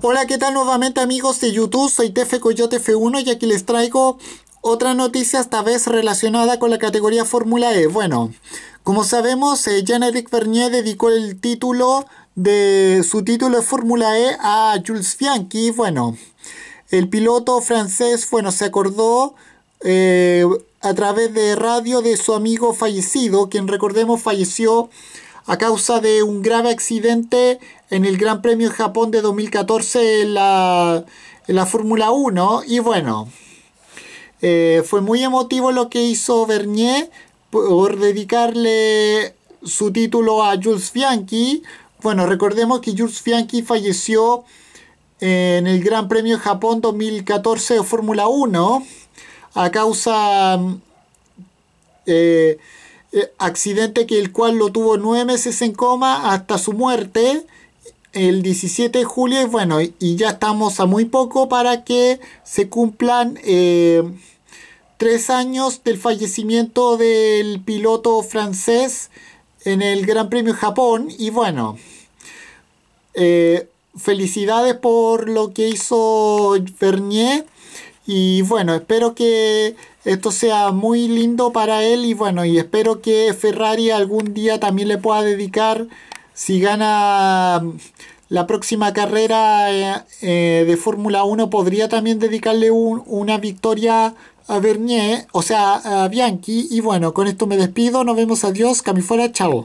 Hola, ¿qué tal nuevamente amigos de YouTube? Soy Tefe Coyote F1 y aquí les traigo otra noticia esta vez relacionada con la categoría Fórmula E. Bueno, como sabemos, eh, Jean-Éric Bernier dedicó el título de su título de Fórmula E a Jules Bianchi. Bueno, el piloto francés, bueno, se acordó eh, a través de radio de su amigo fallecido, quien recordemos falleció a causa de un grave accidente en el Gran Premio de Japón de 2014 en la, Fórmula 1. Y bueno, eh, fue muy emotivo lo que hizo Bernier por dedicarle su título a Jules Bianchi. Bueno, recordemos que Jules Bianchi falleció en el Gran Premio de Japón 2014 de Fórmula 1 a causa eh, eh, accidente que el cual lo tuvo nueve meses en coma hasta su muerte el 17 de julio y bueno, y, ya estamos a muy poco para que se cumplan eh, tres años del fallecimiento del piloto francés en el Gran Premio Japón y bueno, eh, felicidades por lo que hizo Vernier y bueno, espero que esto sea muy lindo para él y bueno, y espero que Ferrari algún día también le pueda dedicar, si gana mm, la próxima carrera eh, eh, de Fórmula 1, podría también dedicarle una victoria a Bernier, o sea, a Bianchi. Y bueno, con esto me despido, nos vemos, adiós, fuera. chao.